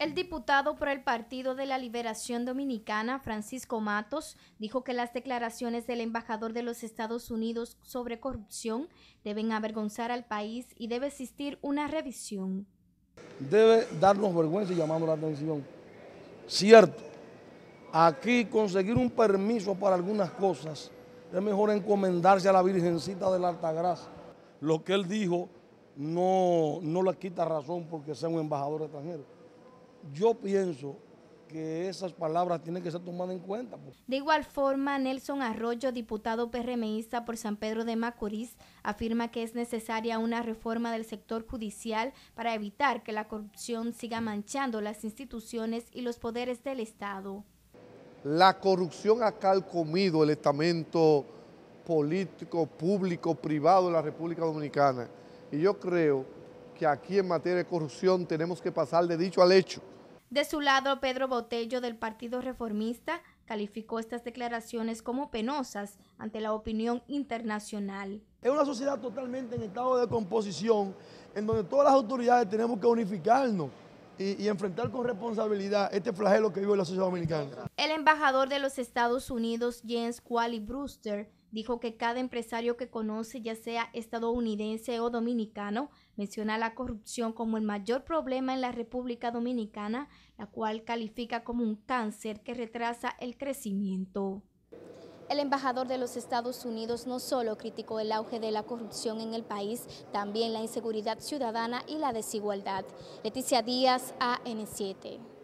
El diputado por el Partido de la Liberación Dominicana, Francisco Matos, dijo que las declaraciones del embajador de los Estados Unidos sobre corrupción deben avergonzar al país y debe existir una revisión. Debe darnos vergüenza y la atención. Cierto, aquí conseguir un permiso para algunas cosas es mejor encomendarse a la Virgencita de la Altagracia. Lo que él dijo no, no le quita razón porque sea un embajador extranjero yo pienso que esas palabras tienen que ser tomadas en cuenta. De igual forma, Nelson Arroyo, diputado PRMista por San Pedro de Macorís, afirma que es necesaria una reforma del sector judicial para evitar que la corrupción siga manchando las instituciones y los poderes del Estado. La corrupción ha calcomido el estamento político, público, privado de la República Dominicana. Y yo creo que aquí en materia de corrupción tenemos que pasar de dicho al hecho. De su lado, Pedro Botello del Partido Reformista calificó estas declaraciones como penosas ante la opinión internacional. Es una sociedad totalmente en estado de composición, en donde todas las autoridades tenemos que unificarnos y, enfrentar con responsabilidad este flagelo que vive la sociedad dominicana. El embajador de los Estados Unidos, James Quali Brewster, Dijo que cada empresario que conoce, ya sea estadounidense o dominicano, menciona la corrupción como el mayor problema en la República Dominicana, la cual califica como un cáncer que retrasa el crecimiento. El embajador de los Estados Unidos no solo criticó el auge de la corrupción en el país, también la inseguridad ciudadana y la desigualdad. Leticia Díaz, AN7.